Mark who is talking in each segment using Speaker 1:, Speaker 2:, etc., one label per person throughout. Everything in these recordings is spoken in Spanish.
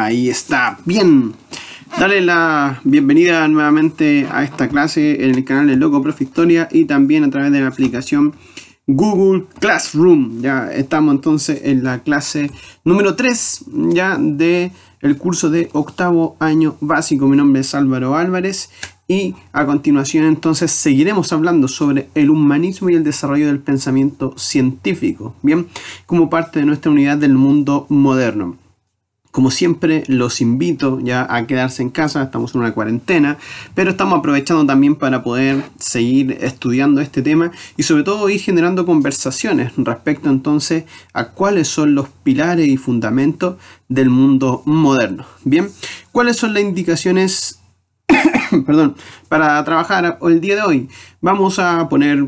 Speaker 1: Ahí está, bien. Dale la bienvenida nuevamente a esta clase en el canal de Loco Prof Historia y también a través de la aplicación Google Classroom. Ya estamos entonces en la clase número 3 ya de curso de octavo año básico. Mi nombre es Álvaro Álvarez y a continuación entonces seguiremos hablando sobre el humanismo y el desarrollo del pensamiento científico, bien, como parte de nuestra unidad del mundo moderno. Como siempre, los invito ya a quedarse en casa, estamos en una cuarentena, pero estamos aprovechando también para poder seguir estudiando este tema y sobre todo ir generando conversaciones respecto entonces a cuáles son los pilares y fundamentos del mundo moderno. Bien, ¿cuáles son las indicaciones perdón, para trabajar el día de hoy? Vamos a poner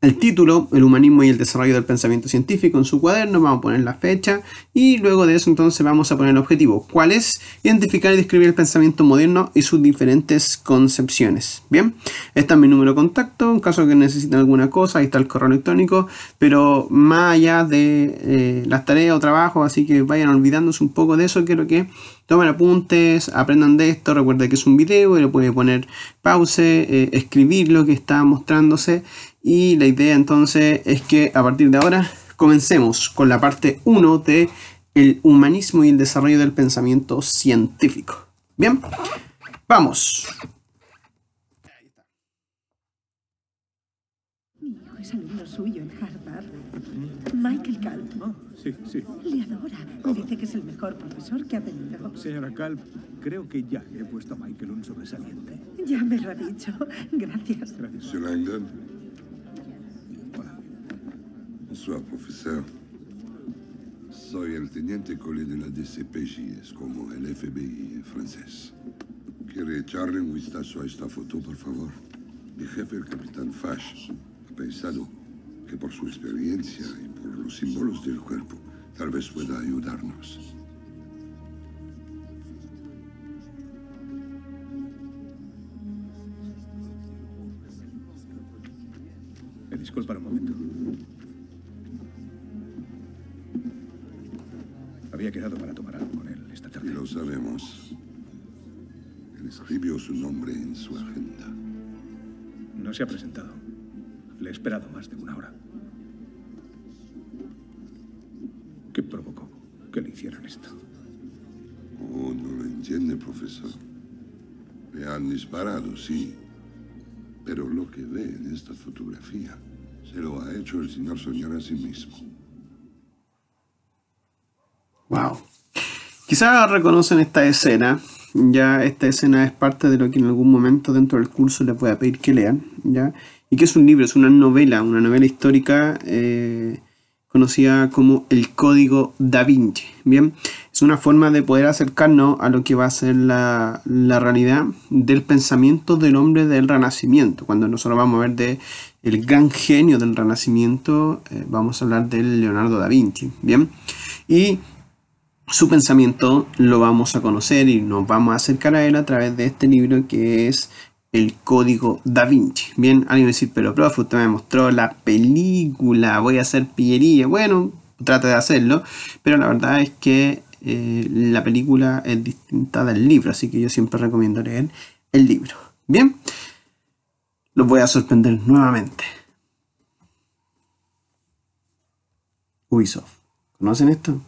Speaker 1: el título, El humanismo y el desarrollo del pensamiento científico en su cuaderno, vamos a poner la fecha y luego de eso entonces vamos a poner el objetivo, cuál es identificar y describir el pensamiento moderno y sus diferentes concepciones. Bien, este es mi número de contacto, en caso que necesiten alguna cosa, ahí está el correo electrónico, pero más allá de eh, las tareas o trabajos, así que vayan olvidándose un poco de eso, quiero que tomen apuntes, aprendan de esto, recuerden que es un video y lo pueden poner pause, eh, escribir lo que está mostrándose y la idea entonces es que a partir de ahora comencemos con la parte 1 de el humanismo y el desarrollo del pensamiento científico. Bien, vamos. es suyo Michael sí, sí. Le adora. dice que es el mejor profesor que ha tenido. Señora Kalb, creo que ya le he puesto a Michael un sobresaliente. Ya me lo ha dicho. Gracias. Gracias. Sir Langdon. Hola. profesor. Soy el teniente Cole de la DCPJ, es como el FBI francés. ¿Quiere echarle un vistazo a esta foto, por favor? Mi jefe, el capitán Fash, ha pensado que por su experiencia y por los símbolos del cuerpo tal vez pueda ayudarnos. Me eh, disculpa un momento. Había quedado para tomar algo con él esta tarde. lo sabemos. Él escribió su nombre en su agenda. No se ha presentado. Le he esperado más de una hora. ¿Qué provocó que le hicieran esto? Oh, no lo entiende, profesor. Le han disparado, sí. Pero lo que ve en esta fotografía se lo ha hecho el señor Soñar a sí mismo. Wow. Quizá reconocen esta escena. Ya esta escena es parte de lo que en algún momento dentro del curso les voy a pedir que lean. Ya ¿Y que es un libro? Es una novela, una novela histórica eh, conocida como El Código da Vinci. Bien, es una forma de poder acercarnos a lo que va a ser la, realidad del pensamiento del hombre del Renacimiento. Cuando nosotros vamos a ver del gran genio del Renacimiento, eh, vamos a hablar del Leonardo da Vinci. Bien, y su pensamiento lo vamos a conocer y nos vamos a acercar a él a través de este libro que es el código Da Vinci. Bien, alguien me decir, pero profe, usted me mostró la película, voy a hacer pillería. Bueno, trata de hacerlo, pero la verdad es que eh, la película es distinta del libro, así que yo siempre recomiendo leer el libro. Bien, los voy a sorprender nuevamente. Ubisoft, ¿conocen esto?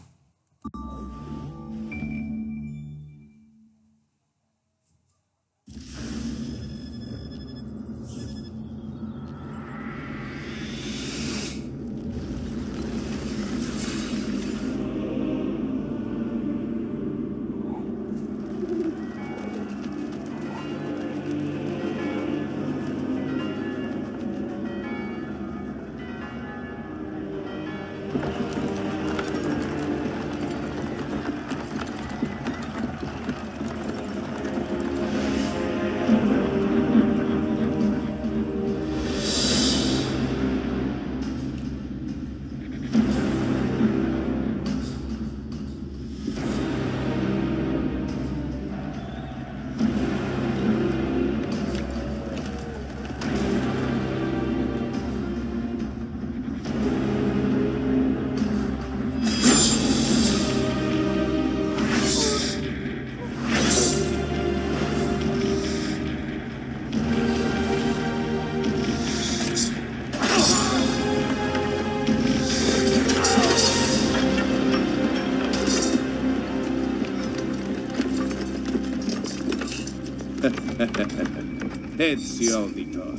Speaker 1: Ezio Auditor.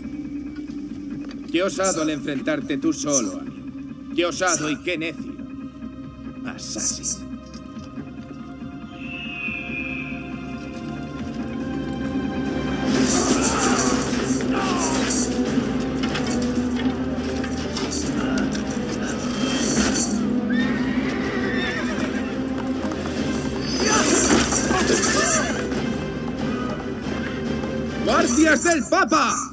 Speaker 1: Qué osado al enfrentarte tú solo a mí. Qué osado y qué necio. Assassin. guardias del Papa.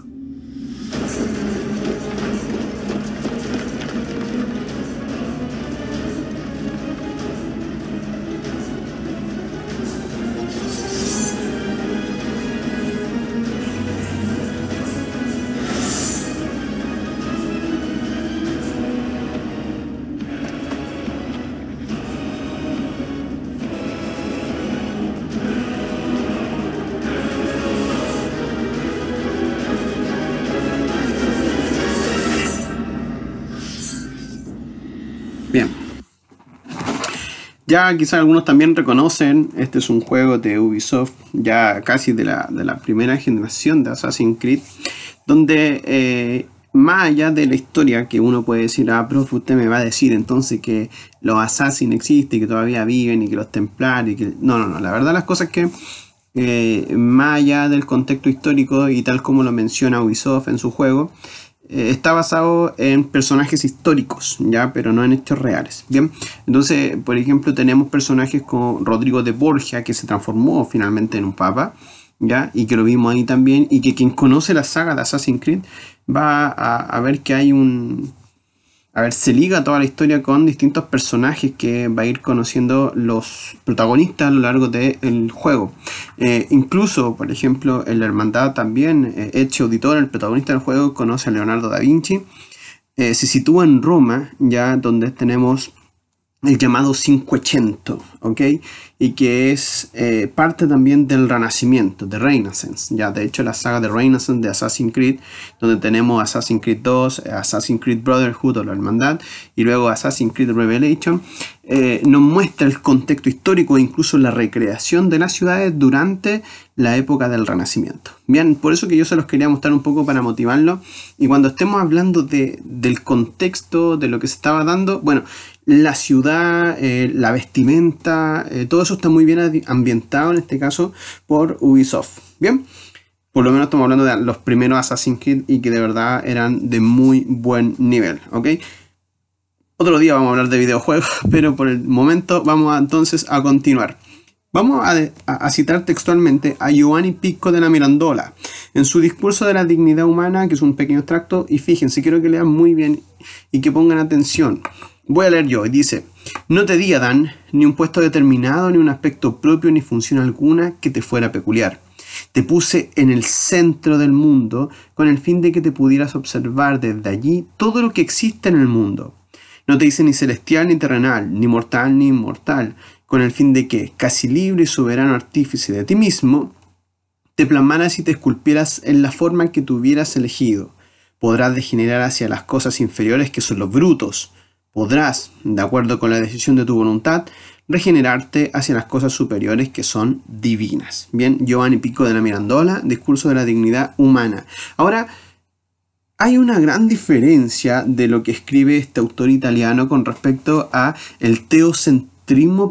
Speaker 1: Ya quizás algunos también reconocen, este es un juego de Ubisoft, ya casi de la, primera generación de Assassin's Creed, donde eh, más allá de la historia que uno puede decir, ah, profe, usted me va a decir entonces que los Assassins existen, y que todavía viven y que los Templarios, que... No, no, no, la verdad las cosas que... Eh, más allá del contexto histórico y tal como lo menciona Ubisoft en su juego, eh, está basado en personajes históricos, ¿ya? Pero no en hechos reales, ¿bien? Entonces, por ejemplo, tenemos personajes como Rodrigo de Borgia, que se transformó finalmente en un papa, ¿ya? Y que lo vimos ahí también, y que quien conoce la saga de Assassin's Creed va a, a ver que hay un, a ver, se liga toda la historia con distintos personajes que va a ir conociendo los protagonistas a lo largo del juego. Eh, incluso, por ejemplo, en la hermandad también, hecho eh, Auditor, el protagonista del juego, conoce a Leonardo da Vinci. Eh, se sitúa en Roma, ya donde tenemos el llamado 580 ¿ok? Y que es eh, parte también del Renacimiento, de Renaissance. Ya, de hecho, la saga de Renaissance de Assassin's Creed, donde tenemos Assassin's Creed 2, Assassin's Creed Brotherhood o la Hermandad, y luego Assassin's Creed Revelation, eh, nos muestra el contexto histórico e incluso la recreación de las ciudades durante la época del Renacimiento. Bien, por eso que yo se los quería mostrar un poco para motivarlo. Y cuando estemos hablando de, del contexto, de lo que se estaba dando, bueno, la ciudad, eh, la vestimenta, eh, todo eso está muy bien ambientado en este caso por Ubisoft. Bien, por lo menos estamos hablando de los primeros Assassin's Creed y que de verdad eran de muy buen nivel, ¿ok? Otro día vamos a hablar de videojuegos, pero por el momento vamos entonces a continuar. Vamos a, a, citar textualmente a Giovanni Pico de la Mirandola en su discurso de la dignidad humana, que es un pequeño extracto, y fíjense, quiero que lean muy bien y que pongan atención. Voy a leer yo y dice, no te di, Dan ni un puesto determinado, ni un aspecto propio, ni función alguna que te fuera peculiar. Te puse en el centro del mundo con el fin de que te pudieras observar desde allí todo lo que existe en el mundo. No te hice ni celestial ni terrenal, ni mortal ni inmortal, con el fin de que, casi libre y soberano artífice de ti mismo, te plasmaras y te esculpieras en la forma que tuvieras elegido. Podrás degenerar hacia las cosas inferiores que son los brutos, podrás, de acuerdo con la decisión de tu voluntad, regenerarte hacia las cosas superiores que son divinas. Bien, Giovanni Pico de la Mirandola, discurso de la dignidad humana. Ahora, hay una gran diferencia de lo que escribe este autor italiano con respecto a el teocentrismo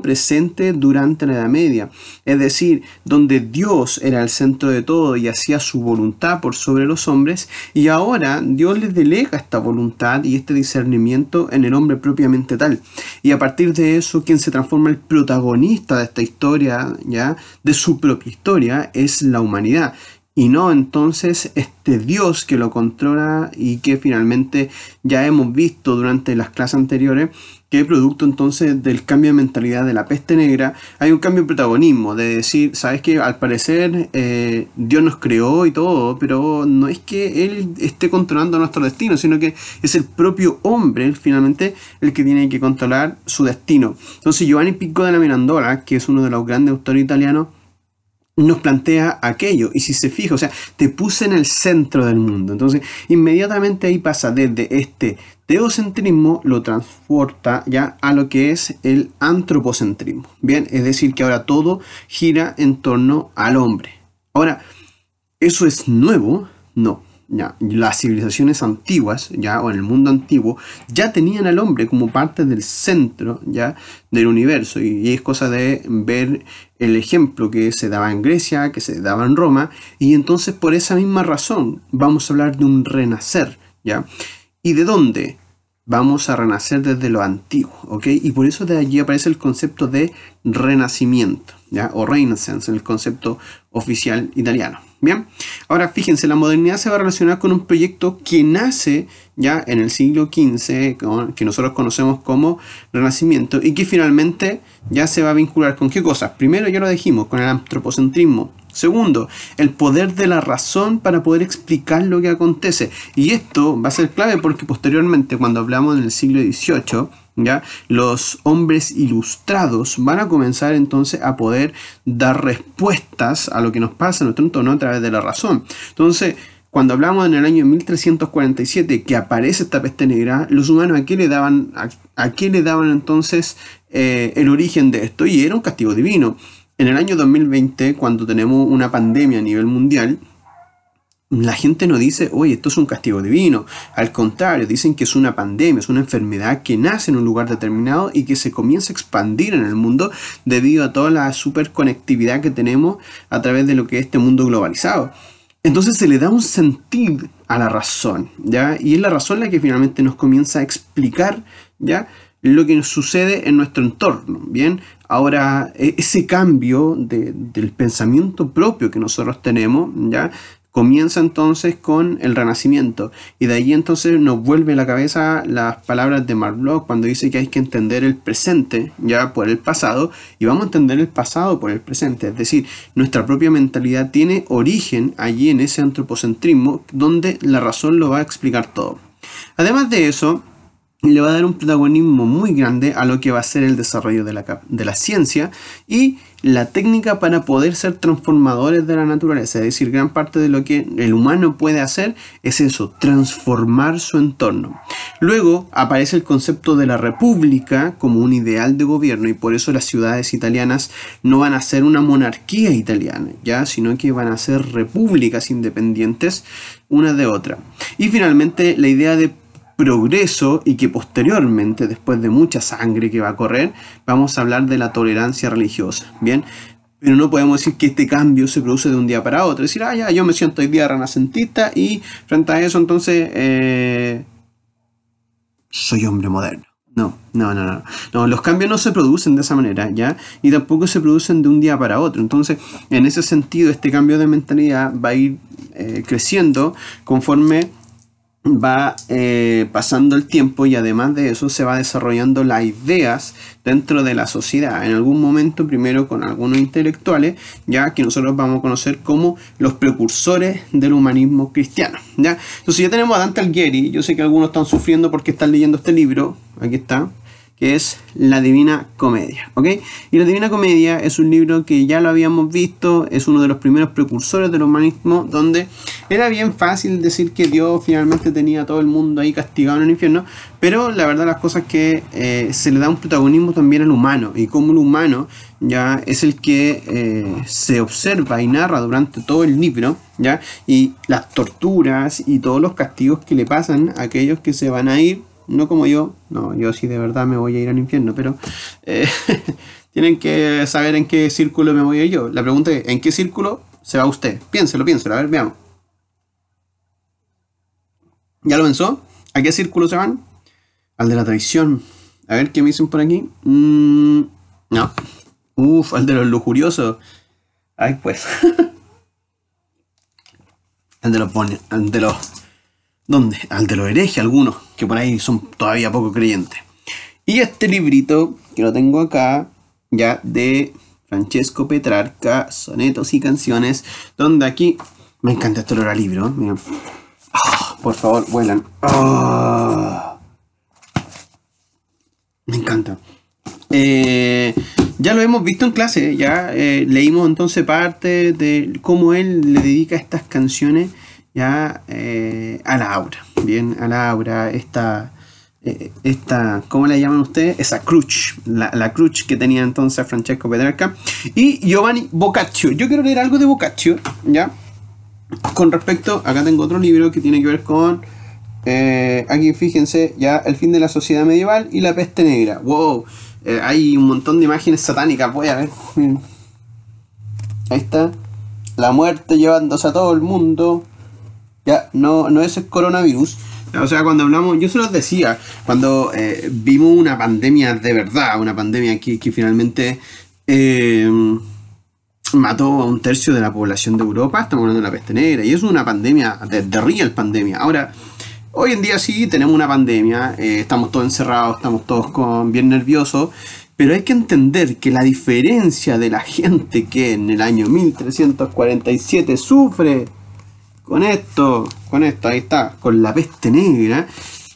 Speaker 1: presente durante la Edad Media, es decir, donde Dios era el centro de todo y hacía su voluntad por sobre los hombres, y ahora Dios les delega esta voluntad y este discernimiento en el hombre propiamente tal. Y a partir de eso, quien se transforma el protagonista de esta historia, ya, de su propia historia, es la humanidad y no entonces este Dios que lo controla y que finalmente ya hemos visto durante las clases anteriores que producto entonces del cambio de mentalidad de la peste negra, hay un cambio de protagonismo, de decir, sabes que al parecer eh, Dios nos creó y todo, pero no es que Él esté controlando nuestro destino, sino que es el propio hombre finalmente el que tiene que controlar su destino. Entonces Giovanni Pico de la Mirandola, que es uno de los grandes autores italianos, nos plantea aquello. Y si se fija, o sea, te puse en el centro del mundo. Entonces, inmediatamente ahí pasa desde este teocentrismo, lo transporta ya a lo que es el antropocentrismo. Bien, es decir, que ahora todo gira en torno al hombre. Ahora, ¿eso es nuevo? No. Ya, las civilizaciones antiguas, ya, o en el mundo antiguo, ya tenían al hombre como parte del centro, ya, del universo. Y, y es cosa de ver el ejemplo que se daba en Grecia, que se daba en Roma, y entonces por esa misma razón vamos a hablar de un renacer, ¿ya? ¿Y de dónde? Vamos a renacer desde lo antiguo, ¿ok? Y por eso de allí aparece el concepto de renacimiento, ¿ya? O renaissance, el concepto oficial italiano. Bien, ahora fíjense, la modernidad se va a relacionar con un proyecto que nace ya en el siglo XV, que nosotros conocemos como Renacimiento, y que finalmente ya se va a vincular con qué cosas. Primero, ya lo dijimos, con el antropocentrismo. Segundo, el poder de la razón para poder explicar lo que acontece. Y esto va a ser clave porque posteriormente, cuando hablamos en el siglo XVIII, los hombres ilustrados van a comenzar entonces a poder dar respuestas a lo que nos pasa en nuestro entorno a través de la razón. Entonces, cuando hablamos en el año 1347 que aparece esta peste negra, los humanos a qué le daban, a, le daban entonces eh, el origen de esto y era un castigo divino. En el año 2020, cuando tenemos una pandemia a nivel mundial, la gente no dice, oye, esto es un castigo divino. Al contrario, dicen que es una pandemia, es una enfermedad que nace en un lugar determinado y que se comienza a expandir en el mundo debido a toda la superconectividad que tenemos a través de lo que es este mundo globalizado. Entonces se le da un sentido a la razón, ¿ya? Y es la razón la que finalmente nos comienza a explicar, ¿ya? Lo que sucede en nuestro entorno, ¿bien? Ahora, e-, ese cambio del pensamiento propio que nosotros tenemos, ¿ya? comienza entonces con el renacimiento y de ahí entonces nos vuelve la cabeza las palabras de Marlowe cuando dice que hay que entender el presente ya por el pasado y vamos a entender el pasado por el presente, es decir, nuestra propia mentalidad tiene origen allí en ese antropocentrismo donde la razón lo va a explicar todo. Además de eso, le va a dar un protagonismo muy grande a lo que va a ser el desarrollo de la, ciencia y la técnica para poder ser transformadores de la naturaleza. Es decir, gran parte de lo que el humano puede hacer es eso, transformar su entorno. Luego aparece el concepto de la república como un ideal de gobierno y por eso las ciudades italianas no van a ser una monarquía italiana, ya, sino que van a ser repúblicas independientes una de otra. Y finalmente la idea de progreso y que posteriormente, después de mucha sangre que va a correr, vamos a hablar de la tolerancia religiosa. Bien, pero no podemos decir que este cambio se produce de un día para otro. decir, ah, ya, yo me siento hoy día renacentista y frente a eso, entonces, eh, soy hombre moderno. No, no, no, no, no. Los cambios no se producen de esa manera, ¿ya? Y tampoco se producen de un día para otro. Entonces, en ese sentido, este cambio de mentalidad va a ir eh, creciendo conforme va eh, pasando el tiempo y además de eso se va desarrollando las ideas dentro de la sociedad. En algún momento, primero con algunos intelectuales, ya que nosotros vamos a conocer como los precursores del humanismo cristiano. ¿ya? Entonces ya tenemos a Dante Alighieri, yo sé que algunos están sufriendo porque están leyendo este libro, aquí está, que es La Divina Comedia. ¿ok? Y La Divina Comedia es un libro que ya lo habíamos visto, es uno de los primeros precursores del humanismo, donde era bien fácil decir que Dios finalmente tenía a todo el mundo ahí castigado en el infierno, pero la verdad las cosas es que eh, se le da un protagonismo también al humano, y como el humano ya es el que eh, se observa y narra durante todo el libro, ¿ya? y las torturas y todos los castigos que le pasan a aquellos que se van a ir no como yo, no, yo sí de verdad me voy a ir al infierno, pero eh, tienen que saber en qué círculo me voy yo. La pregunta es, ¿en qué círculo se va usted? Piénselo, piénselo, a ver, veamos. ¿Ya lo pensó? ¿A qué círculo se van? Al de la traición. A ver, ¿qué me dicen por aquí? Mm, no. Uf, al de los lujuriosos. Ay, pues. al de los... Al de los ¿Dónde? Al de los herejes, algunos, que por ahí son todavía poco creyentes. Y este librito, que lo tengo acá, ya de Francesco Petrarca, sonetos y canciones, donde aquí me encanta este libro. Mira. Ah, por favor, vuelan. Ah. Me encanta. Eh, ya lo hemos visto en clase, ya eh, leímos entonces parte de cómo él le dedica estas canciones ya eh, a Laura, bien, a Laura, esta, eh, esta, ¿cómo la llaman ustedes? Esa crutch, la, la que tenía entonces Francesco Petrarca y Giovanni Boccaccio. Yo quiero leer algo de Boccaccio, ¿ya? Con respecto, acá tengo otro libro que tiene que ver con, eh, aquí fíjense, ya el fin de la sociedad medieval y la peste negra. ¡Wow! Eh, hay un montón de imágenes satánicas, voy a ver. Ahí está. La muerte llevándose a todo el mundo. ¿ya? No, es el coronavirus. O sea, cuando hablamos, yo se los decía, cuando eh, vimos una pandemia de verdad, una pandemia que, que finalmente eh, mató a un tercio de la población de Europa, estamos hablando de una peste negra, y es una pandemia, de, de real pandemia. Ahora, hoy en día sí tenemos una pandemia, eh, estamos todos encerrados, estamos todos con, bien nerviosos, pero hay que entender que la diferencia de la gente que en el año 1347 sufre con esto, con esto, ahí está, con la peste negra,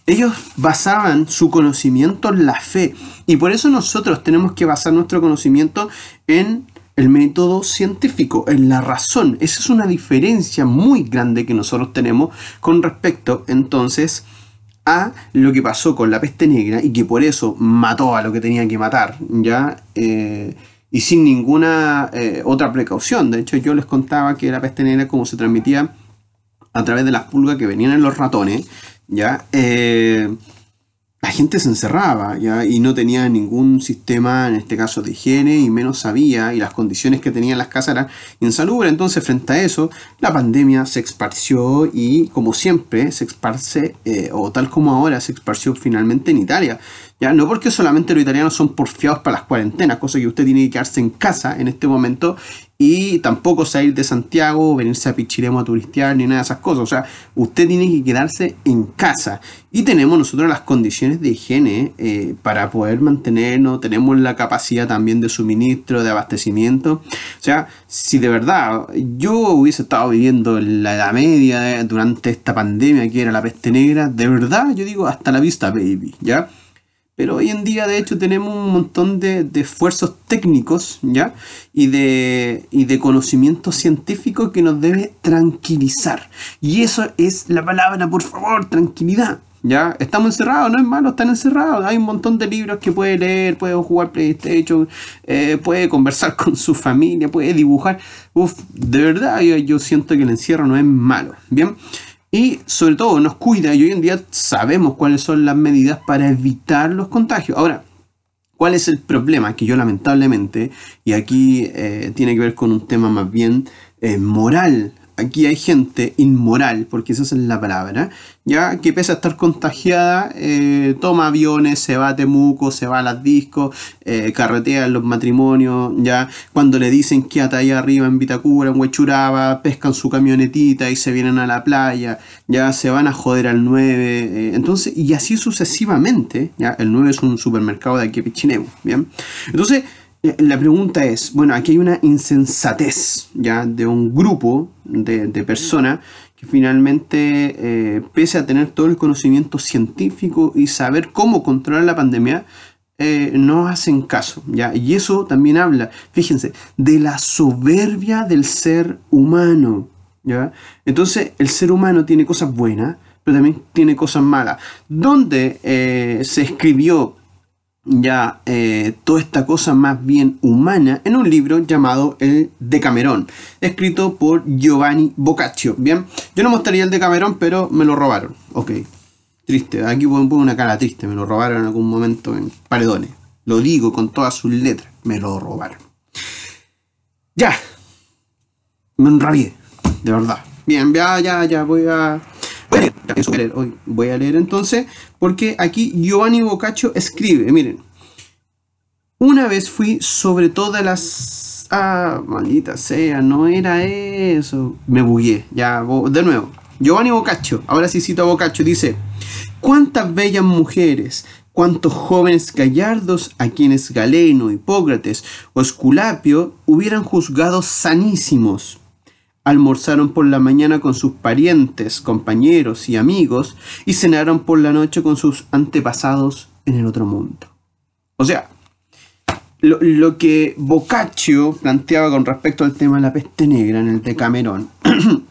Speaker 1: ellos basaban su conocimiento en la fe. Y por eso nosotros tenemos que basar nuestro conocimiento en el método científico, en la razón. Esa es una diferencia muy grande que nosotros tenemos con respecto entonces a lo que pasó con la peste negra y que por eso mató a lo que tenía que matar, ¿ya? Eh, y sin ninguna eh, otra precaución. De hecho, yo les contaba que la peste negra, como se transmitía a través de las pulgas que venían en los ratones, ¿ya? Eh, la gente se encerraba, ¿ya? Y no tenía ningún sistema, en este caso, de higiene, y menos sabía, y las condiciones que tenían las casas eran insalubres. Entonces, frente a eso, la pandemia se esparció y, como siempre, se esparce, eh, o tal como ahora, se esparció finalmente en Italia. No porque solamente los italianos son porfiados para las cuarentenas, cosa que usted tiene que quedarse en casa en este momento y tampoco salir de Santiago, venirse a Pichiremo a turistear ni nada de esas cosas. O sea, usted tiene que quedarse en casa. Y tenemos nosotros las condiciones de higiene eh, para poder mantenernos, tenemos la capacidad también de suministro, de abastecimiento. O sea, si de verdad yo hubiese estado viviendo en la Edad Media eh, durante esta pandemia que era la peste negra, de verdad yo digo hasta la vista, baby, ¿ya? Pero hoy en día, de hecho, tenemos un montón de, esfuerzos técnicos, ¿ya? Y de, y de conocimiento científico que nos debe tranquilizar. Y eso es la palabra, por favor, tranquilidad. ¿Ya? Estamos encerrados, no es malo, están encerrados. Hay un montón de libros que puede leer, puede jugar PlayStation, eh, puede conversar con su familia, puede dibujar. Uf, de verdad, yo, yo siento que el encierro no es malo. Bien y sobre todo nos cuida y hoy en día sabemos cuáles son las medidas para evitar los contagios. Ahora, ¿cuál es el problema? Que yo lamentablemente, y aquí eh, tiene que ver con un tema más bien eh, moral, aquí hay gente inmoral, porque esa es la palabra, ya que pese a estar contagiada, eh, toma aviones, se va a Temuco, se va a las discos, eh, carretea los matrimonios, ya cuando le dicen que está allá arriba en Vitacura, en Huechuraba, pescan su camionetita y se vienen a la playa, ya se van a joder al 9, eh, entonces, y así sucesivamente, ya el 9 es un supermercado de aquí a bien, entonces la pregunta es, bueno, aquí hay una insensatez ya de un grupo de, personas que finalmente, eh, pese a tener todo el conocimiento científico y saber cómo controlar la pandemia, eh, no hacen caso. ¿ya? Y eso también habla, fíjense, de la soberbia del ser humano. ¿ya? Entonces, el ser humano tiene cosas buenas, pero también tiene cosas malas. ¿dónde eh, se escribió ya eh, toda esta cosa más bien humana en un libro llamado El Decamerón, escrito por Giovanni Boccaccio. Bien, yo no mostraría el Decamerón, pero me lo robaron. Ok, triste. Aquí pongo una cara triste, me lo robaron en algún momento en paredones. Lo digo con todas sus letras, me lo robaron. Ya, me enrabié, de verdad. Bien, ya, ya, ya, voy a voy a leer entonces, porque aquí Giovanni Boccaccio escribe, miren. Una vez fui sobre todas las... Ah, maldita sea, no era eso. Me bugué, ya, de nuevo. Giovanni Boccaccio, ahora sí cito a Boccaccio, dice, ¿cuántas bellas mujeres, cuántos jóvenes gallardos a quienes Galeno, Hipócrates o Esculapio hubieran juzgado sanísimos? Almorzaron por la mañana con sus parientes, compañeros y amigos y cenaron por la noche con sus antepasados en el otro mundo. O sea, lo, que Boccaccio planteaba con respecto al tema de la peste negra en el de Decamerón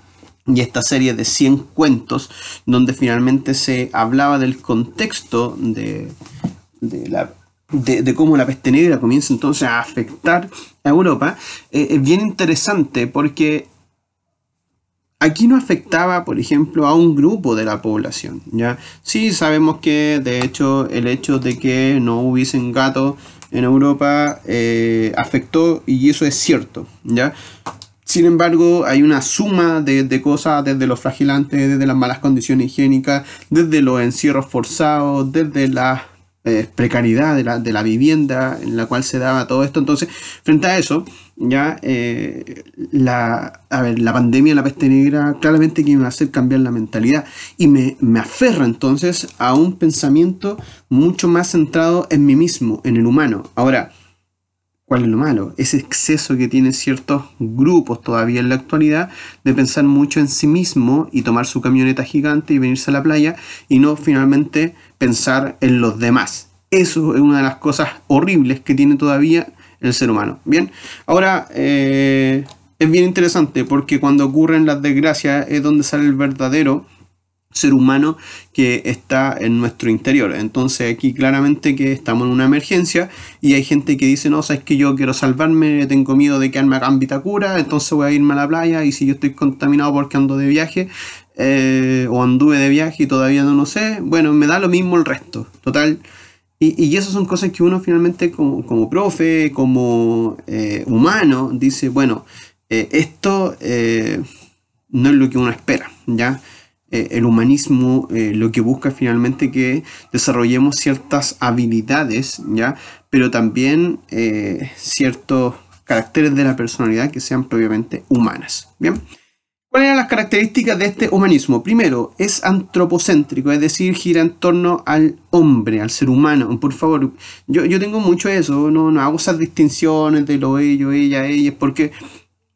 Speaker 1: y esta serie de 100 cuentos donde finalmente se hablaba del contexto de, cómo la peste negra comienza entonces a afectar a Europa, eh, es bien interesante porque aquí no afectaba, por ejemplo, a un grupo de la población. ¿ya? Sí sabemos que, de hecho, el hecho de que no hubiesen gatos en Europa eh, afectó y eso es cierto. ¿ya? Sin embargo, hay una suma de, cosas, desde los fragilantes, desde las malas condiciones higiénicas, desde los encierros forzados, desde la eh, precariedad de la vivienda en la cual se daba todo esto. Entonces, frente a eso, ya eh, la, la pandemia, la peste negra, claramente que me a hacer cambiar la mentalidad y me, me aferra entonces a un pensamiento mucho más centrado en mí mismo, en el humano. Ahora, ¿cuál es lo malo? Ese exceso que tienen ciertos grupos todavía en la actualidad de pensar mucho en sí mismo y tomar su camioneta gigante y venirse a la playa y no finalmente pensar en los demás. Eso es una de las cosas horribles que tiene todavía el ser humano. Bien, ahora eh, es bien interesante porque cuando ocurren las desgracias es donde sale el verdadero ser humano que está en nuestro interior. Entonces aquí claramente que estamos en una emergencia y hay gente que dice, no, sabes que yo quiero salvarme, tengo miedo de que acá en cura, entonces voy a irme a la playa y si yo estoy contaminado porque ando de viaje eh, o anduve de viaje y todavía no lo sé, bueno, me da lo mismo el resto. Total, y, esas son cosas que uno finalmente como, profe, como eh, humano, dice, bueno, eh, esto eh, no es lo que uno espera, ¿ya? el humanismo lo que busca es finalmente que desarrollemos ciertas habilidades, ¿ya? Pero también ciertos caracteres de la personalidad que sean previamente humanas, ¿bien? ¿Cuáles eran las características de este humanismo? Primero, es antropocéntrico, es decir, gira en torno al hombre, al ser humano. Por favor, yo, tengo mucho eso, no, no hago esas distinciones de lo ello, ella, ellas, porque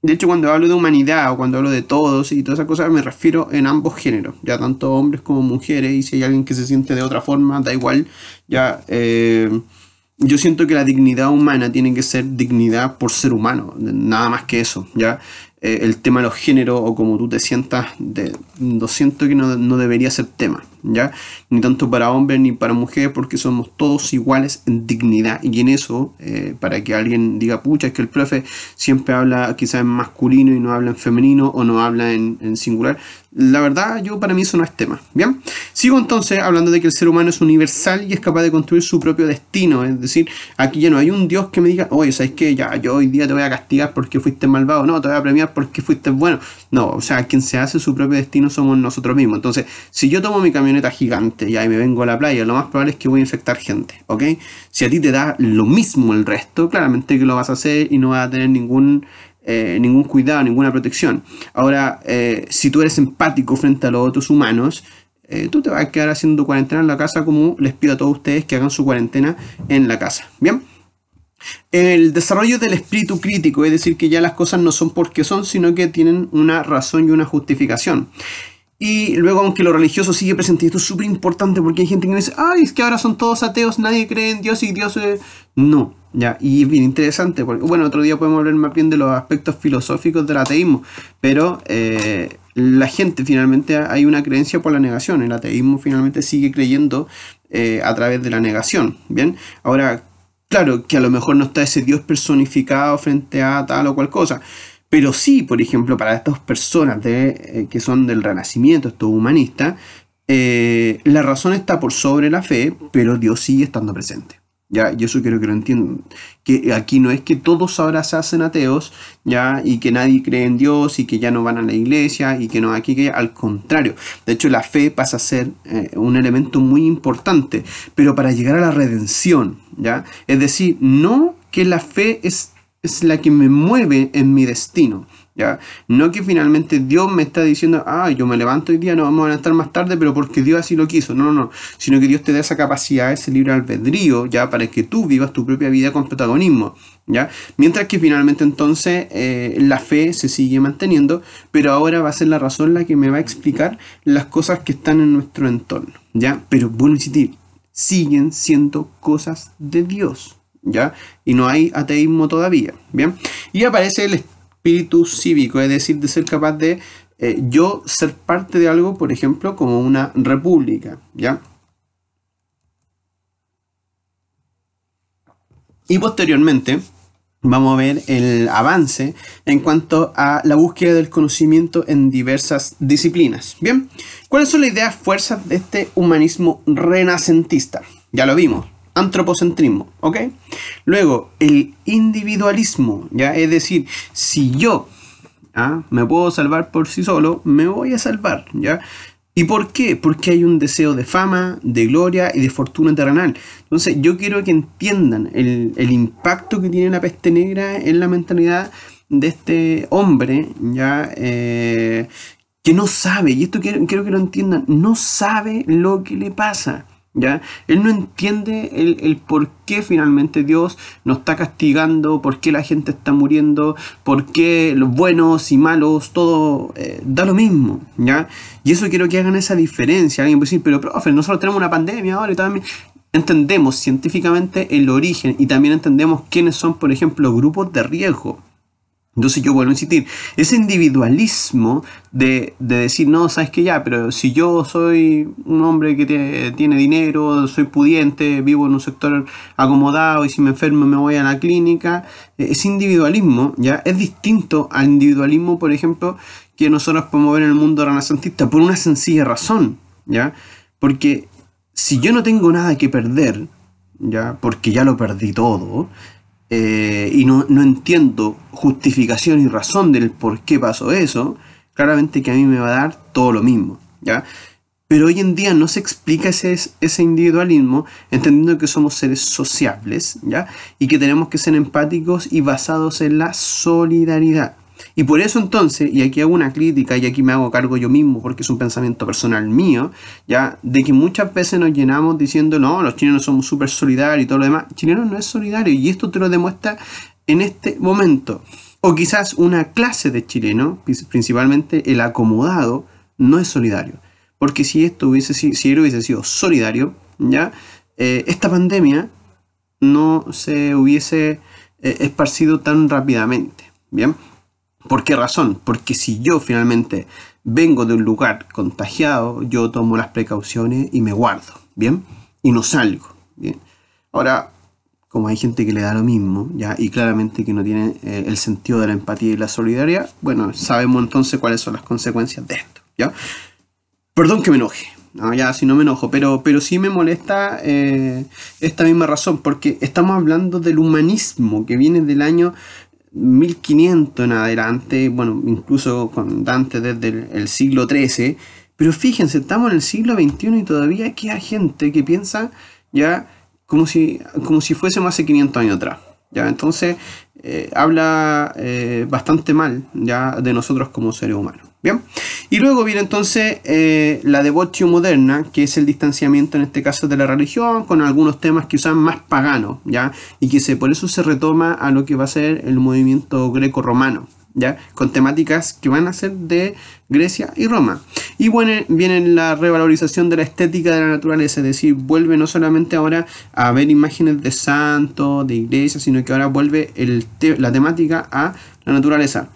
Speaker 1: de hecho cuando hablo de humanidad o cuando hablo de todos y todas esas cosas me refiero en ambos géneros, ya tanto hombres como mujeres, y si hay alguien que se siente de otra forma, da igual, ya... Eh, yo siento que la dignidad humana tiene que ser dignidad por ser humano, nada más que eso, ¿ya? Eh, el tema de los géneros o como tú te sientas, de, lo siento que no debería ser tema. ¿ya? Ni tanto para hombres ni para mujeres, porque somos todos iguales en dignidad. Y en eso, eh, para que alguien diga, pucha, es que el profe siempre habla quizás en masculino y no habla en femenino o no habla en, singular, la verdad, yo para mí eso no es tema. Bien, sigo entonces hablando de que el ser humano es universal y es capaz de construir su propio destino. Es decir, aquí ya no hay un Dios que me diga, oye, ¿sabes qué? Ya, yo hoy día te voy a castigar porque fuiste malvado, no, te voy a premiar porque fuiste bueno. No, o sea, quien se hace su propio destino somos nosotros mismos. Entonces, si yo tomo mi camino gigante y ahí me vengo a la playa, lo más probable es que voy a infectar gente, ¿ok? Si a ti te da lo mismo el resto, claramente que lo vas a hacer y no vas a tener ningún, eh, ningún cuidado, ninguna protección. Ahora, eh, si tú eres empático frente a los otros humanos, eh, tú te vas a quedar haciendo cuarentena en la casa como les pido a todos ustedes que hagan su cuarentena en la casa, ¿bien? El desarrollo del espíritu crítico, es decir, que ya las cosas no son porque son, sino que tienen una razón y una justificación. Y luego, aunque lo religioso sigue presente, esto es súper importante porque hay gente que dice, ay, es que ahora son todos ateos, nadie cree en Dios y Dios... No, ya, y es bien interesante, porque, bueno, otro día podemos hablar más bien de los aspectos filosóficos del ateísmo, pero eh, la gente finalmente hay una creencia por la negación, el ateísmo finalmente sigue creyendo eh, a través de la negación, ¿bien? Ahora, claro que a lo mejor no está ese Dios personificado frente a tal o cual cosa, pero sí, por ejemplo, para estas personas de, eh, que son del Renacimiento, estos humanistas, eh, la razón está por sobre la fe, pero Dios sigue estando presente. ¿ya? Y eso quiero que lo entiendan. Que aquí no es que todos ahora se hacen ateos, ¿ya? Y que nadie cree en Dios y que ya no van a la iglesia y que no aquí, que al contrario. De hecho, la fe pasa a ser eh, un elemento muy importante, pero para llegar a la redención, ¿ya? Es decir, no que la fe es es la que me mueve en mi destino. ¿ya? No que finalmente Dios me está diciendo, ah, yo me levanto hoy día, no vamos a levantar más tarde, pero porque Dios así lo quiso. No, no, no. Sino que Dios te da esa capacidad, ese libre albedrío, ya, para que tú vivas tu propia vida con protagonismo. ¿ya? Mientras que finalmente entonces eh, la fe se sigue manteniendo, pero ahora va a ser la razón la que me va a explicar las cosas que están en nuestro entorno. ¿ya? Pero bueno. a siguen siendo cosas de Dios. ¿ya? Y no hay ateísmo todavía, ¿bien? Y aparece el espíritu cívico, es decir, de ser capaz de eh, yo ser parte de algo, por ejemplo, como una república, ¿ya? Y posteriormente vamos a ver el avance en cuanto a la búsqueda del conocimiento en diversas disciplinas. Bien, ¿cuáles son las ideas fuerzas de este humanismo renacentista? Ya lo vimos, antropocentrismo, ¿ok? Luego, el individualismo, ¿ya? Es decir, si yo ¿ah? me puedo salvar por sí solo, me voy a salvar, ¿ya? ¿Y por qué? Porque hay un deseo de fama, de gloria y de fortuna terrenal. Entonces, yo quiero que entiendan el, impacto que tiene la peste negra en la mentalidad de este hombre, ¿ya? Eh, que no sabe, y esto quiero, quiero que lo entiendan, no sabe lo que le pasa. ¿Ya? Él no entiende el, por qué finalmente Dios nos está castigando, por qué la gente está muriendo, por qué los buenos y malos, todo eh, da lo mismo, ¿ya? Y eso quiero que hagan esa diferencia. Alguien puede decir, pero profe, nosotros tenemos una pandemia ahora y también entendemos científicamente el origen y también entendemos quiénes son, por ejemplo, grupos de riesgo. Entonces yo vuelvo a insistir, ese individualismo de, de decir, no, sabes que ya, pero si yo soy un hombre que tiene, dinero, soy pudiente, vivo en un sector acomodado y si me enfermo me voy a la clínica, e-, ese individualismo ya es distinto al individualismo, por ejemplo, que nosotros podemos ver en el mundo renacentista, por una sencilla razón, ¿ya? Porque si yo no tengo nada que perder, ¿ya? Porque ya lo perdí todo, eh, y no, entiendo justificación y razón del por qué pasó eso, claramente que a mí me va a dar todo lo mismo, ¿ya? Pero hoy en día no se explica ese, ese individualismo entendiendo que somos seres sociables, ¿ya? Y que tenemos que ser empáticos y basados en la solidaridad. Y por eso entonces, y aquí hago una crítica y aquí me hago cargo yo mismo porque es un pensamiento personal mío, ya de que muchas veces nos llenamos diciendo, no, los chilenos somos súper solidarios y todo lo demás. chileno no es solidario y esto te lo demuestra en este momento. O quizás una clase de chileno, principalmente el acomodado, no es solidario. Porque si esto hubiese, si, hubiese sido solidario, ya, eh, esta pandemia no se hubiese eh, esparcido tan rápidamente. Bien. ¿Por qué razón? Porque si yo finalmente vengo de un lugar contagiado, yo tomo las precauciones y me guardo, ¿bien? Y no salgo, ¿bien? Ahora, como hay gente que le da lo mismo, ¿ya? Y claramente que no tiene eh, el sentido de la empatía y la solidaridad, bueno, sabemos entonces cuáles son las consecuencias de esto, ¿ya? Perdón que me enoje, no, ya si no me enojo, pero, pero sí me molesta eh, esta misma razón, porque estamos hablando del humanismo que viene del año 1500 en adelante, bueno, incluso con Dante desde el, siglo XIII, pero fíjense, estamos en el siglo XXI y todavía hay gente que piensa ya como si, como si fuésemos hace 500 años atrás. ¿ya? Entonces, eh, habla eh, bastante mal ya de nosotros como seres humanos. Y luego viene entonces eh, la devotio moderna, que es el distanciamiento en este caso de la religión, con algunos temas que usan más paganos, ¿ya? Y que por eso se retoma a lo que va a ser el movimiento greco-romano, ¿ya? Con temáticas que van a ser de Grecia y Roma. Y bueno, viene la revalorización de la estética de la naturaleza, es decir, vuelve no solamente ahora a ver imágenes de santos, de iglesias, sino que ahora vuelve la temática a la naturaleza.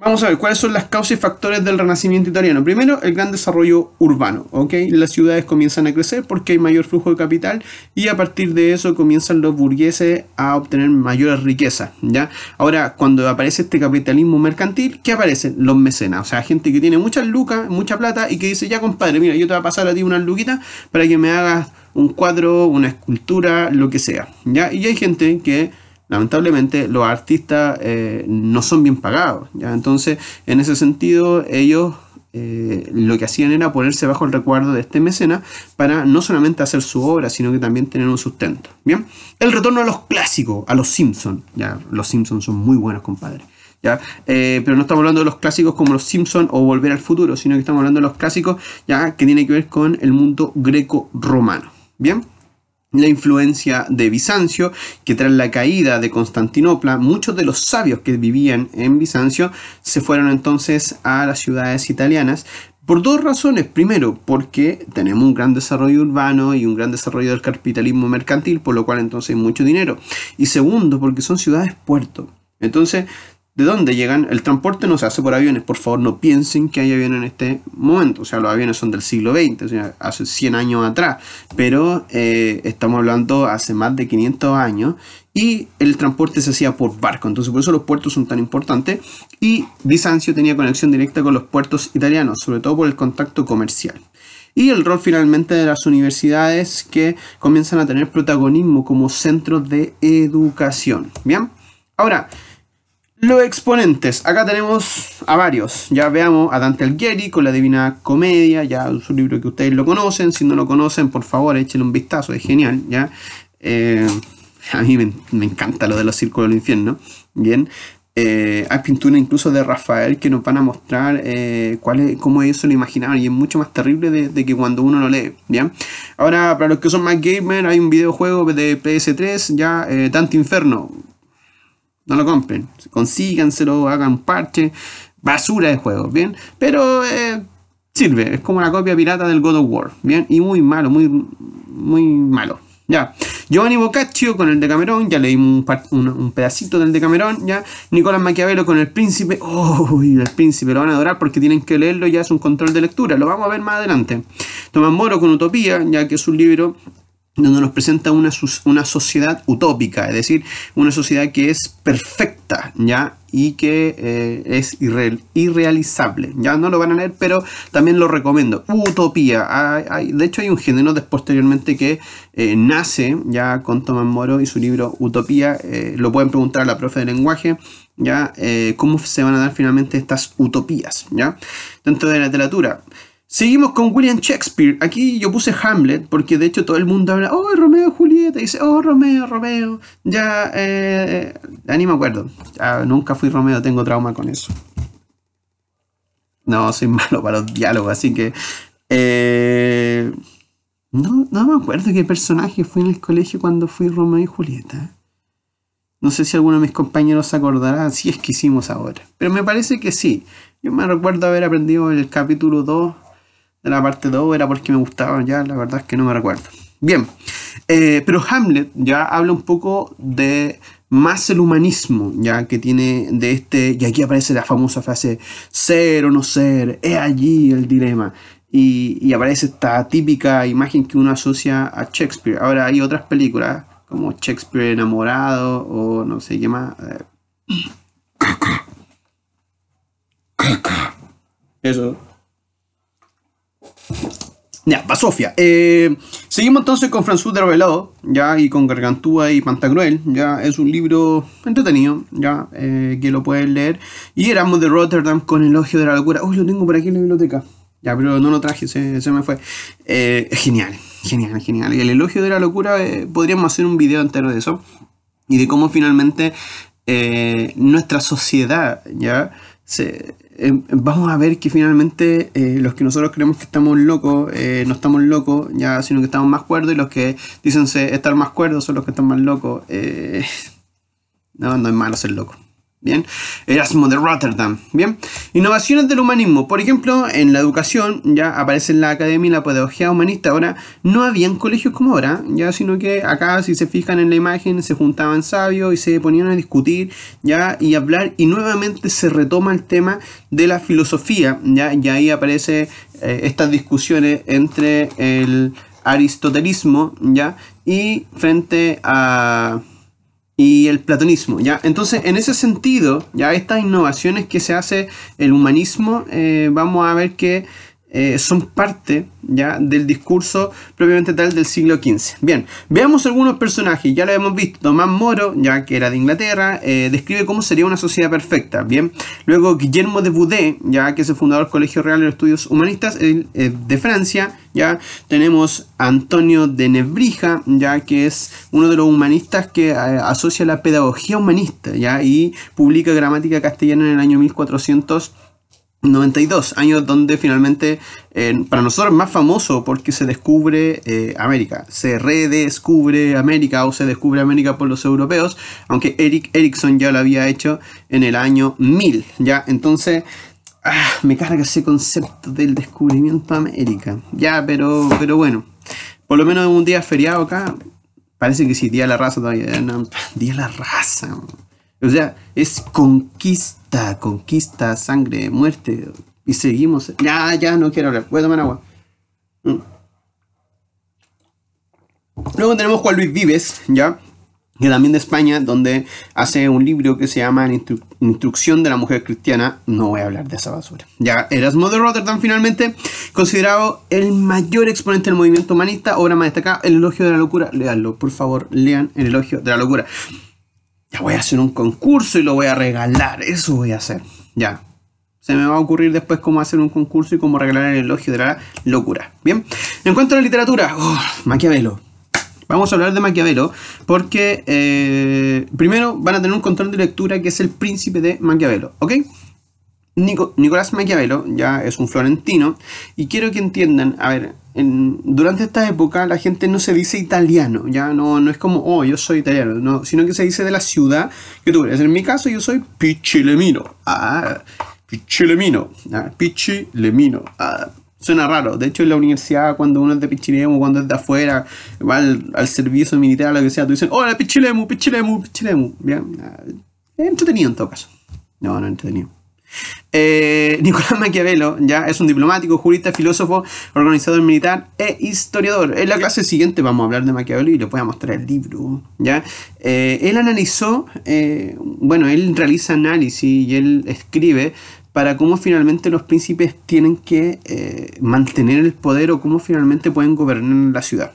Speaker 1: Vamos a ver cuáles son las causas y factores del renacimiento italiano. Primero, el gran desarrollo urbano. ¿ok? Las ciudades comienzan a crecer porque hay mayor flujo de capital y a partir de eso comienzan los burgueses a obtener mayores riquezas. ¿ya? Ahora, cuando aparece este capitalismo mercantil, ¿qué aparecen? Los mecenas. O sea, gente que tiene muchas lucas, mucha plata y que dice, ya compadre, mira, yo te voy a pasar a ti una luquita para que me hagas un cuadro, una escultura, lo que sea. ¿ya? Y hay gente que lamentablemente los artistas eh, no son bien pagados. ¿ya? Entonces, en ese sentido, ellos eh, lo que hacían era ponerse bajo el recuerdo de este mecenas para no solamente hacer su obra, sino que también tener un sustento. Bien, el retorno a los clásicos, a los Simpsons. Ya, los Simpsons son muy buenos, compadre. ¿Ya? Eh, pero no estamos hablando de los clásicos como los Simpsons o Volver al Futuro, sino que estamos hablando de los clásicos ya que tiene que ver con el mundo greco-romano. Bien la influencia de Bizancio, que tras la caída de Constantinopla, muchos de los sabios que vivían en Bizancio se fueron entonces a las ciudades italianas, por dos razones. Primero, porque tenemos un gran desarrollo urbano y un gran desarrollo del capitalismo mercantil, por lo cual entonces hay mucho dinero. Y segundo, porque son ciudades puerto. Entonces, ¿De dónde llegan? El transporte no se hace por aviones. Por favor, no piensen que hay aviones en este momento. O sea, los aviones son del siglo XX, o sea, hace 100 años atrás. Pero eh, estamos hablando hace más de 500 años. Y el transporte se hacía por barco. Entonces, por eso los puertos son tan importantes. Y Bizancio tenía conexión directa con los puertos italianos, sobre todo por el contacto comercial y el rol finalmente de las universidades que comienzan a tener protagonismo como centros de educación. Bien, ahora los exponentes. Acá tenemos a varios. Ya veamos a Dante Alighieri con la Divina Comedia. Ya es un libro que ustedes lo conocen. Si no lo conocen, por favor, échenle un vistazo. Es genial. ¿ya? Eh, a mí me, encanta lo de los círculos del infierno. Bien. Eh, hay pinturas incluso de Rafael que nos van a mostrar eh, es, cómo eso lo imaginaban y es mucho más terrible de, que cuando uno lo lee. ¿bien? Ahora, para los que son más gamers, hay un videojuego de PS3, ya eh, Dante Inferno no lo compren. lo, hagan parche. Basura de juegos, ¿bien? Pero eh, sirve. Es como la copia pirata del God of War, ¿bien? Y muy malo, muy, muy malo. Ya. Giovanni Boccaccio con el de Camerón, ya leí un, pedacito del de Camerón, ya. Nicolás Maquiavelo con el príncipe, oh, el príncipe, lo van a adorar porque tienen que leerlo, ya es un control de lectura, lo vamos a ver más adelante. Tomás Moro con Utopía, ya que es un libro donde nos presenta una, sociedad utópica, es decir, una sociedad que es perfecta, ¿ya? Y que eh, es irrealizable, ¿ya? No lo van a leer, pero también lo recomiendo. Utopía. de hecho, hay un género posteriormente que eh, nace ya con Tomás Moro y su libro Utopía. Eh, lo pueden preguntar a la profe de lenguaje, ¿ya? ¿Cómo se van a dar finalmente estas utopías, ¿ya? Dentro de la literatura. Seguimos con William Shakespeare. Aquí yo puse Hamlet porque de hecho todo el mundo habla, oh, Romeo y Julieta, dice, oh, Romeo, Romeo. Ya, eh, ni me acuerdo. nunca fui Romeo, tengo trauma con eso. No, soy malo para los diálogos, así que... Eh, no, no me acuerdo qué personaje fue en el colegio cuando fui Romeo y Julieta. No sé si alguno de mis compañeros se acordará si es que hicimos ahora. Pero me parece que sí. Yo me recuerdo haber aprendido el capítulo 2 de la parte 2 era porque me gustaba, ya la verdad es que no me recuerdo. Bien, eh, pero Hamlet ya habla un poco de más el humanismo, ya que tiene de este, y aquí aparece la famosa frase, ser o no ser, es allí el dilema. Y, y, aparece esta típica imagen que uno asocia a Shakespeare. Ahora hay otras películas, como Shakespeare enamorado o no sé qué más. Eh, eso. Ya, va Sofía. Eh, seguimos entonces con François de ya, y con Gargantúa y Pantagruel, ya, es un libro entretenido, ya, eh, que lo puedes leer. Y éramos de Rotterdam con Elogio de la Locura. Uy, lo tengo por aquí en la biblioteca. Ya, pero no lo traje, se, me fue. Eh, genial, genial, genial. Y el Elogio de la Locura, eh, podríamos hacer un video entero de eso. Y de cómo finalmente nuestra sociedad, ya, Em, vamos a ver que finalmente eh, los que nosotros creemos que estamos locos, eh, no estamos locos, ya, sino que estamos más cuerdos y los que dicen estar más cuerdos son los que están más locos. Eh, no, no es malo ser loco. Bien, Erasmo de Rotterdam. Bien, innovaciones del humanismo. Por ejemplo, en la educación, ya aparece en la academia y la pedagogía humanista. Ahora, no habían colegios como ahora, ya, sino que acá, si se fijan en la imagen, se juntaban sabios y se ponían a discutir, ya, y hablar. Y nuevamente se retoma el tema de la filosofía, ya, y ahí aparece eh, estas discusiones entre el aristotelismo, ya, y frente a y el platonismo. ¿ya? Entonces, en ese sentido, ya estas innovaciones que se hace el humanismo, eh, vamos a ver que eh, son parte ya del discurso propiamente tal del siglo XV. Bien, veamos algunos personajes, ya lo hemos visto, Tomás Moro, ya que era de Inglaterra, eh, describe cómo sería una sociedad perfecta, bien, luego Guillermo de Boudet, ya que es el fundador del Colegio Real de Estudios Humanistas eh, de Francia, ya tenemos Antonio de Nebrija, ya que es uno de los humanistas que asocia la pedagogía humanista, ya, y publica gramática castellana en el año 1400 92, año donde finalmente eh, para nosotros más famoso porque se descubre eh, América, se redescubre América o se descubre América por los europeos, aunque Eric Erickson ya lo había hecho en el año 1000, ¿ya? Entonces, ah, me carga ese concepto del descubrimiento de América, ya, pero, pero bueno, por lo menos un día feriado acá, parece que sí, Día de la Raza todavía, Día de la Raza, o sea, es conquista conquista, sangre, muerte. Y seguimos. Ya, ya, no quiero hablar. Voy a tomar agua. Mm. Luego tenemos Juan Luis Vives, ¿ya? Que también de España, donde hace un libro que se llama Instrucción de la Mujer Cristiana. No voy a hablar de esa basura. Ya, Erasmo de Rotterdam, finalmente, considerado el mayor exponente del movimiento humanista, obra más destacada, El Elogio de la Locura. Leanlo, por favor, lean El Elogio de la Locura. Ya voy a hacer un concurso y lo voy a regalar. Eso voy a hacer. Ya. Se me va a ocurrir después cómo hacer un concurso y cómo regalar el elogio de la locura. Bien. En cuanto a la literatura, oh, Maquiavelo. Vamos a hablar de Maquiavelo porque eh, primero van a tener un control de lectura que es el príncipe de Maquiavelo. ¿Ok? Nicolás Maquiavelo ya es un florentino y quiero que entiendan, a ver, durante esta época la gente no se dice italiano, ya no, no es como, oh, yo soy italiano, no, sino que se dice de la ciudad que tú eres. En mi caso yo soy Pichilemino, ah, Pichilemino, ah, Pichilemino, ah, Suena raro, de hecho en la universidad cuando uno es de Pichilemu, cuando es de afuera, va al, servicio militar, lo que sea, tú dicen, hola Pichilemu, Pichilemu, Pichilemu, bien, ah, entretenido en todo caso, no, no entretenido. Eh, Nicolás Maquiavelo ya es un diplomático, jurista, filósofo, organizador militar e historiador. En la clase siguiente vamos a hablar de Maquiavelo y les voy a mostrar el libro. ¿ya? Eh, él analizó, eh, bueno, él realiza análisis y él escribe para cómo finalmente los príncipes tienen que eh, mantener el poder o cómo finalmente pueden gobernar la ciudad.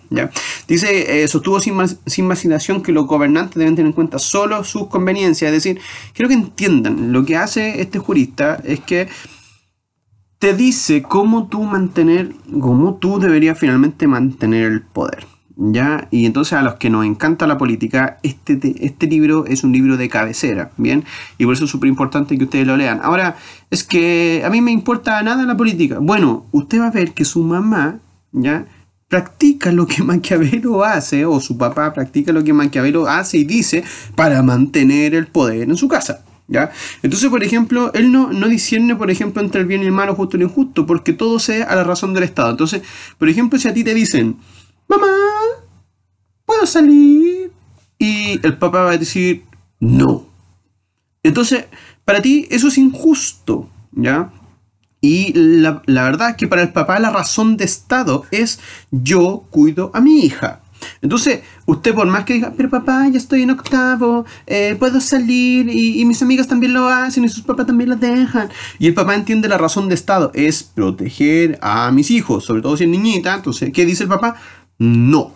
Speaker 1: Dice, eh, sostuvo sin, sin vacilación que los gobernantes deben tener en cuenta solo sus conveniencias. Es decir, quiero que entiendan, lo que hace este jurista es que te dice cómo tú mantener, cómo tú deberías finalmente mantener el poder. ¿ya? Y entonces a los que nos encanta la política, este, este libro es un libro de cabecera, ¿bien? Y por eso es súper importante que ustedes lo lean. Ahora, es que a mí me importa nada la política. Bueno, usted va a ver que su mamá, ¿ya? Practica lo que Maquiavelo hace, o su papá practica lo que Maquiavelo hace y dice para mantener el poder en su casa. ¿Ya? Entonces, por ejemplo, él no, no discierne, por ejemplo, entre el bien y el malo, justo y injusto, porque todo sea a la razón del Estado. Entonces, por ejemplo, si a ti te dicen, mamá, ¿puedo salir? Y el papá va a decir, no. Entonces, para ti eso es injusto, ¿ya? Y la, verdad es que para el papá la razón de Estado es yo cuido a mi hija. Entonces, usted por más que diga, pero papá, ya estoy en octavo, eh, puedo salir y, y, mis amigas también lo hacen y sus papás también lo dejan. Y el papá entiende la razón de Estado, es proteger a mis hijos, sobre todo si es niñita. Entonces, ¿qué dice el papá? no.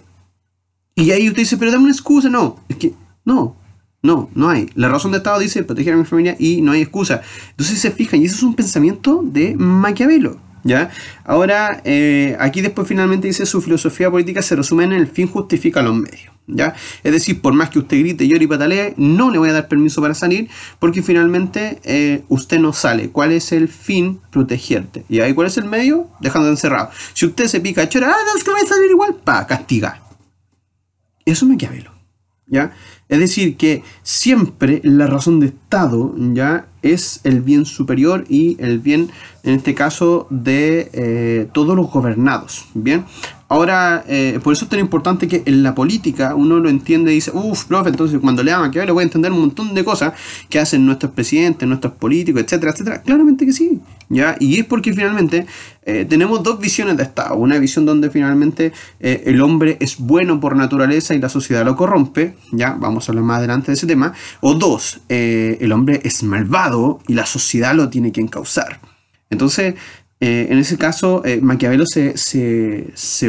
Speaker 1: Y ahí usted dice, pero dame una excusa. No, es que no, no, no hay. La razón de Estado dice proteger a mi familia y no hay excusa. Entonces se fijan, y eso es un pensamiento de Maquiavelo. ¿Ya? Ahora, eh, aquí después finalmente dice su filosofía política se resume en el fin justifica los medios. ¿Ya? Es decir, por más que usted grite, llore y patalee, no le voy a dar permiso para salir porque finalmente eh, usted no sale. ¿Cuál es el fin? Protegerte. ¿Y ahí cuál es el medio? Dejándote encerrado. Si usted se pica, chora, ah, es que voy a salir igual, pa, castigar. Eso me queda ¿ya? Es decir, que siempre la razón de Estado ya es el bien superior y el bien, en este caso, de eh, todos los gobernados. Bien, ahora, eh, por eso es tan importante que en la política uno lo entiende y dice, uff, profe, entonces cuando le que le voy a entender un montón de cosas que hacen nuestros presidentes, nuestros políticos, etcétera, etcétera. Claramente que sí. ¿ya? Y es porque finalmente eh, tenemos dos visiones de Estado. Una visión donde finalmente eh, el hombre es bueno por naturaleza y la sociedad lo corrompe, ¿ya? Vamos a hablar más adelante de ese tema. O dos, eh, el hombre es malvado y la sociedad lo tiene que encauzar. Entonces, eh, en ese caso, eh, Maquiavelo se,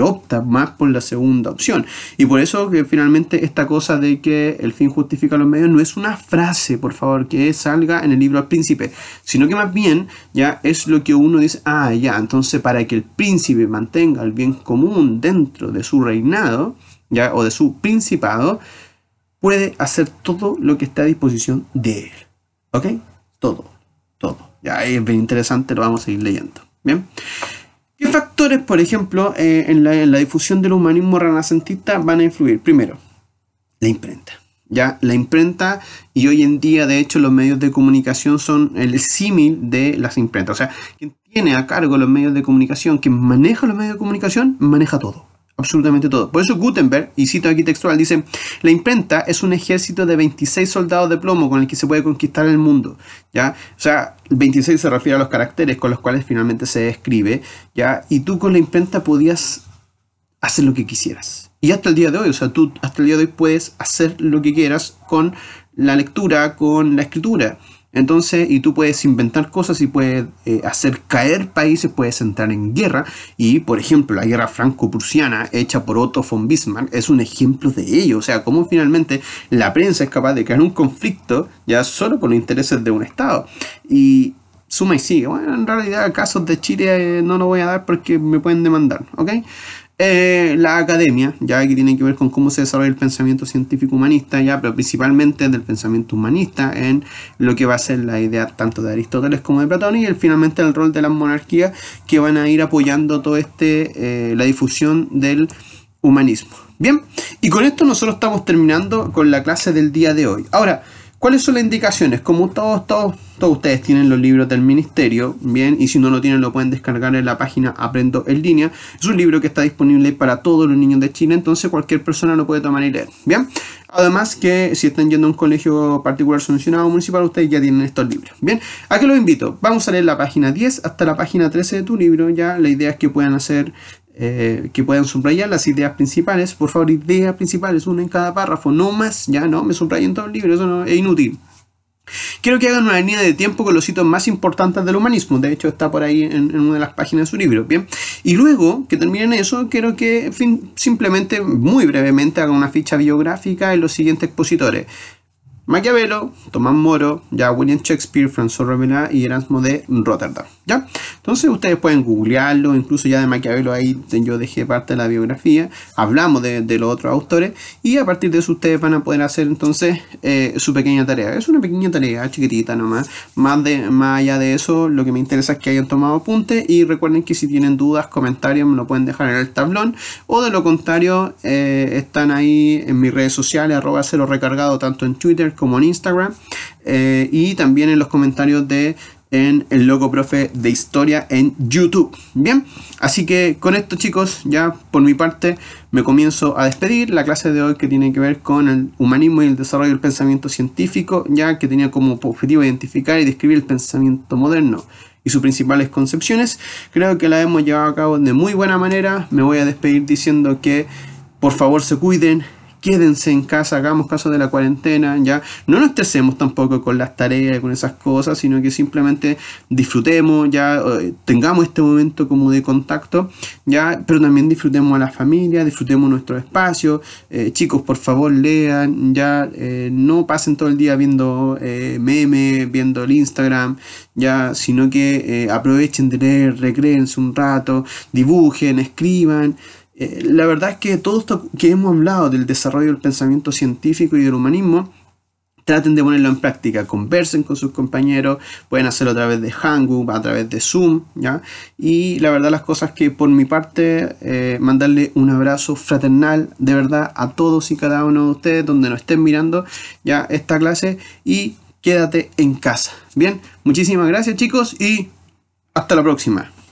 Speaker 1: opta más por la segunda opción. Y por eso que finalmente esta cosa de que el fin justifica los medios no es una frase, por favor, que salga en el libro al príncipe, sino que más bien ya es lo que uno dice, ah, ya, entonces para que el príncipe mantenga el bien común dentro de su reinado, ya, o de su principado, puede hacer todo lo que está a disposición de él. ¿Ok? Todo, todo. Ya es bien interesante, lo vamos a seguir leyendo. ¿Qué factores, por ejemplo, eh, en, la, en, la, difusión del humanismo renacentista van a influir? Primero, la imprenta. Ya, la imprenta y hoy en día, de hecho, los medios de comunicación son el símil de las imprentas. O sea, quien tiene a cargo los medios de comunicación, quien maneja los medios de comunicación, maneja todo absolutamente todo. Por eso Gutenberg, y cito aquí textual, dice, la imprenta es un ejército de 26 soldados de plomo con el que se puede conquistar el mundo, ¿ya? O sea, 26 se refiere a los caracteres con los cuales finalmente se escribe, ¿ya? Y tú con la imprenta podías hacer lo que quisieras. Y hasta el día de hoy, o sea, tú hasta el día de hoy puedes hacer lo que quieras con la lectura, con la escritura. Entonces, y tú puedes inventar cosas y puedes eh, hacer caer países, puedes entrar en guerra. Y, por ejemplo, la guerra franco-prusiana hecha por Otto von Bismarck es un ejemplo de ello. O sea, cómo finalmente la prensa es capaz de crear un conflicto ya solo por los intereses de un Estado. Y suma y sigue. Bueno, en realidad casos de Chile eh, no lo voy a dar porque me pueden demandar, ¿ok? Eh, la academia, ya que tiene que ver con cómo se desarrolla el pensamiento científico humanista, ya, pero principalmente del pensamiento humanista, en lo que va a ser la idea tanto de Aristóteles como de Platón, y finalmente el rol de las monarquías que van a ir apoyando todo este, eh, la difusión del humanismo. Bien, y con esto nosotros estamos terminando con la clase del día de hoy. Ahora, ¿Cuáles son las indicaciones? Como todos, todos, todos ustedes tienen los libros del ministerio, bien, y si no lo tienen lo pueden descargar en la página Aprendo en línea. Es un libro que está disponible para todos los niños de Chile, entonces cualquier persona lo puede tomar y leer, bien. Además que si están yendo a un colegio particular solucionado o municipal, ustedes ya tienen estos libros, bien. ¿A qué los invito? Vamos a leer la página 10 hasta la página 13 de tu libro, ya la idea es que puedan hacer eh, que puedan subrayar las ideas principales. Por favor, ideas principales, una en cada párrafo, no más, ya no, me subrayen todo el libro, eso no, es inútil. Quiero que hagan una línea de tiempo con los hitos más importantes del humanismo. De hecho, está por ahí en, una de las páginas de su libro. Bien. Y luego que terminen eso, quiero que simplemente, muy brevemente, hagan una ficha biográfica de los siguientes expositores. Maquiavelo, Tomás Moro, ya William Shakespeare, François Rabelais y Erasmo de Rotterdam. ¿ya? Entonces ustedes pueden googlearlo, incluso ya de Maquiavelo ahí yo dejé parte de la biografía, hablamos de, los otros autores y a partir de eso ustedes van a poder hacer entonces eh, su pequeña tarea. Es una pequeña tarea chiquitita nomás, más, más allá de eso lo que me interesa es que hayan tomado apunte y recuerden que si tienen dudas, comentarios me lo pueden dejar en el tablón o de lo contrario eh, están ahí en mis redes sociales arroba recargado tanto en Twitter como en Instagram eh, y también en los comentarios de en el loco profe de historia en YouTube. Bien, así que con esto chicos, ya por mi parte me comienzo a despedir. La clase de hoy que tiene que ver con el humanismo y el desarrollo del pensamiento científico, ya que tenía como objetivo identificar y describir el pensamiento moderno y sus principales concepciones. Creo que la hemos llevado a cabo de muy buena manera. Me voy a despedir diciendo que por favor se cuiden, quédense en casa, hagamos caso de la cuarentena, ya. No nos estresemos tampoco con las tareas, con esas cosas, sino que simplemente disfrutemos, ya, eh, tengamos este momento como de contacto, ya, pero también disfrutemos a la familia, disfrutemos nuestro espacio. Eh, chicos, por favor, lean, ya, eh, no pasen todo el día viendo memes, viendo el Instagram, ya, sino que aprovechen de leer, recreense un rato, dibujen, escriban, eh, la verdad es que todo esto que hemos hablado del desarrollo del pensamiento científico y del humanismo, traten de ponerlo en práctica, conversen con sus compañeros, pueden hacerlo a través de Hangout, a través de Zoom, ¿ya? Y la verdad las cosas que por mi parte, eh, mandarle un abrazo fraternal de verdad a todos y cada uno de ustedes donde nos estén mirando ya esta clase y quédate en casa. Bien, muchísimas gracias chicos y hasta la próxima.